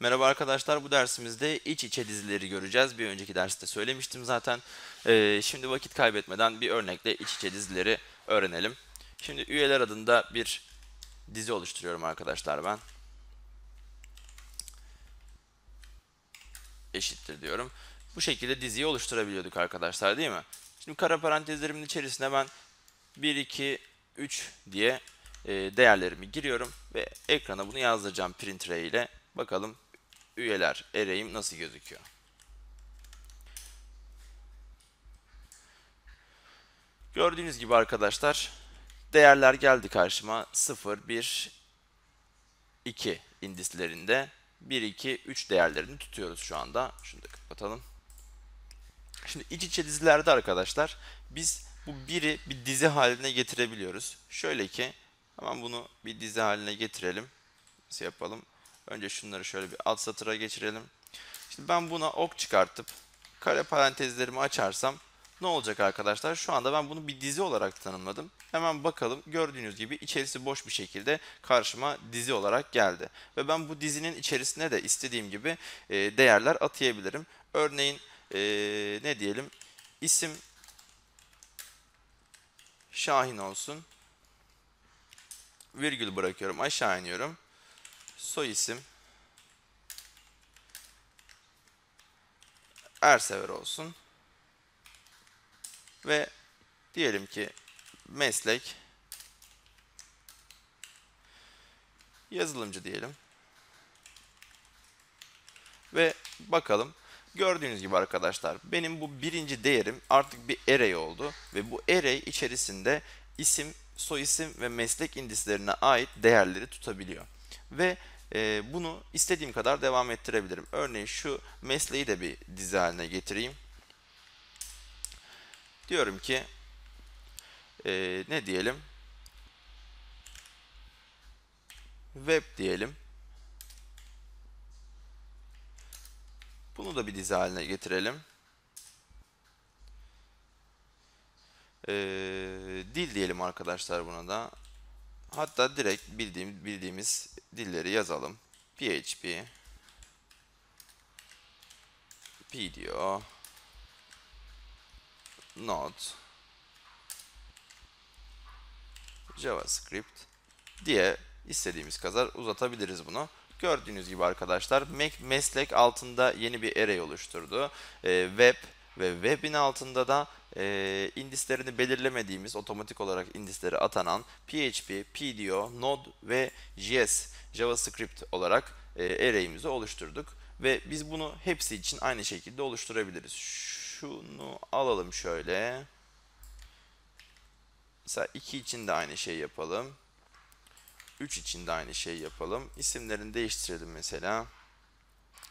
Merhaba arkadaşlar bu dersimizde iç içe dizileri göreceğiz. Bir önceki derste söylemiştim zaten. Ee, şimdi vakit kaybetmeden bir örnekle iç içe dizileri öğrenelim. Şimdi üyeler adında bir dizi oluşturuyorum arkadaşlar ben. Eşittir diyorum. Bu şekilde diziyi oluşturabiliyorduk arkadaşlar değil mi? Şimdi kara parantezlerimin içerisine ben 1, 2, 3 diye e, değerlerimi giriyorum ve ekrana bunu yazdıracağım print ile. Bakalım üyeler array'im nasıl gözüküyor? Gördüğünüz gibi arkadaşlar değerler geldi karşıma 0, 1, 2 indislerinde 1, 2, 3 değerlerini tutuyoruz şu anda. Şunu da kapatalım. Şimdi iç içe dizilerde arkadaşlar biz bu 1'i bir dizi haline getirebiliyoruz. Şöyle ki hemen bunu bir dizi haline getirelim. Nasıl yapalım? Önce şunları şöyle bir alt satıra geçirelim. Şimdi ben buna ok çıkartıp kare parantezlerimi açarsam ne olacak arkadaşlar? Şu anda ben bunu bir dizi olarak tanımladım. Hemen bakalım. Gördüğünüz gibi içerisi boş bir şekilde karşıma dizi olarak geldi. Ve ben bu dizinin içerisine de istediğim gibi e, değerler atayabilirim. Örneğin e, ne diyelim? isim Şahin olsun. Virgül bırakıyorum. Aşağı iniyorum soy isim Ersever olsun. Ve diyelim ki meslek yazılımcı diyelim. Ve bakalım. Gördüğünüz gibi arkadaşlar benim bu birinci değerim artık bir array oldu. Ve bu array içerisinde isim, soyisim ve meslek indislerine ait değerleri tutabiliyor. Ve ee, bunu istediğim kadar devam ettirebilirim. Örneğin şu mesleği de bir dizi haline getireyim. Diyorum ki e, ne diyelim? Web diyelim. Bunu da bir dizi haline getirelim. Ee, dil diyelim arkadaşlar buna da. Hatta direkt bildiğim, bildiğimiz dilleri yazalım. PHP PDO Node JavaScript diye istediğimiz kadar uzatabiliriz bunu. Gördüğünüz gibi arkadaşlar Mac meslek altında yeni bir array oluşturdu. E, web ve web'in altında da e, indislerini belirlemediğimiz otomatik olarak indisleri atanan PHP, PDO, Node ve JS JavaScript olarak e, array'imizi oluşturduk. Ve biz bunu hepsi için aynı şekilde oluşturabiliriz. Şunu alalım şöyle. Mesela 2 için de aynı şey yapalım. 3 için de aynı şey yapalım. İsimlerini değiştirelim mesela.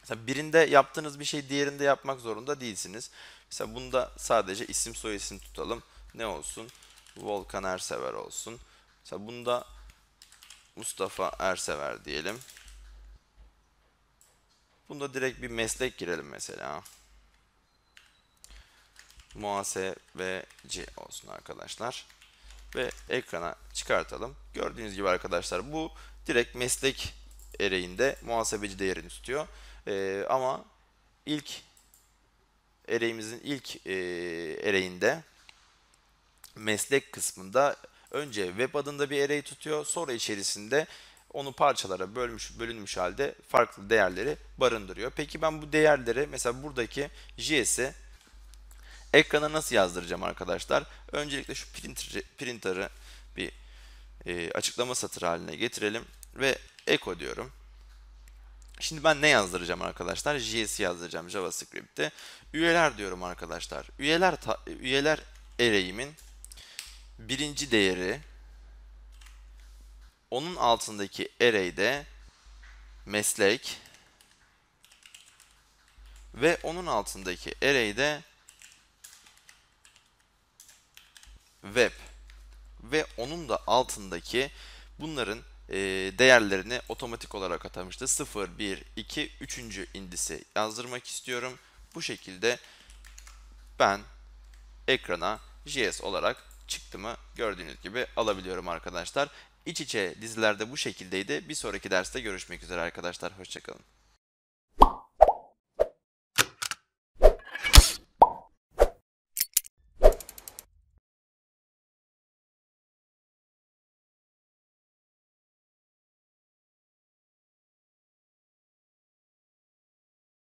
Mesela birinde yaptığınız bir şey diğerinde yapmak zorunda değilsiniz. Mesela bunda sadece isim soyisim tutalım. Ne olsun? Volkan Ersever olsun. Mesela bunda Mustafa Ersever diyelim. Bunda direkt bir meslek girelim mesela. Muhasebeci olsun arkadaşlar. Ve ekrana çıkartalım. Gördüğünüz gibi arkadaşlar bu direkt meslek ereğinde muhasebeci değerini tutuyor. Ee, ama ilk ereğimizin ilk e, ereğinde meslek kısmında önce web adında bir array tutuyor. Sonra içerisinde onu parçalara bölmüş, bölünmüş halde farklı değerleri barındırıyor. Peki ben bu değerleri mesela buradaki JS'i ekrana nasıl yazdıracağım arkadaşlar? Öncelikle şu printer, printer'ı bir e, açıklama satırı haline getirelim ve echo diyorum. Şimdi ben ne yazdıracağım arkadaşlar? JS yazdıracağım JavaScript'te. Üyeler diyorum arkadaşlar. Üyeler üyeler array'imin birinci değeri onun altındaki array'de meslek ve onun altındaki array'de web ve onun da altındaki bunların e, değerlerini otomatik olarak atamıştı. 0, 1, 2, 3. indisi yazdırmak istiyorum. Bu şekilde ben ekrana JS olarak çıktımı gördüğünüz gibi alabiliyorum arkadaşlar. İç içe dizilerde bu şekildeydi. Bir sonraki derste görüşmek üzere arkadaşlar. Hoşçakalın.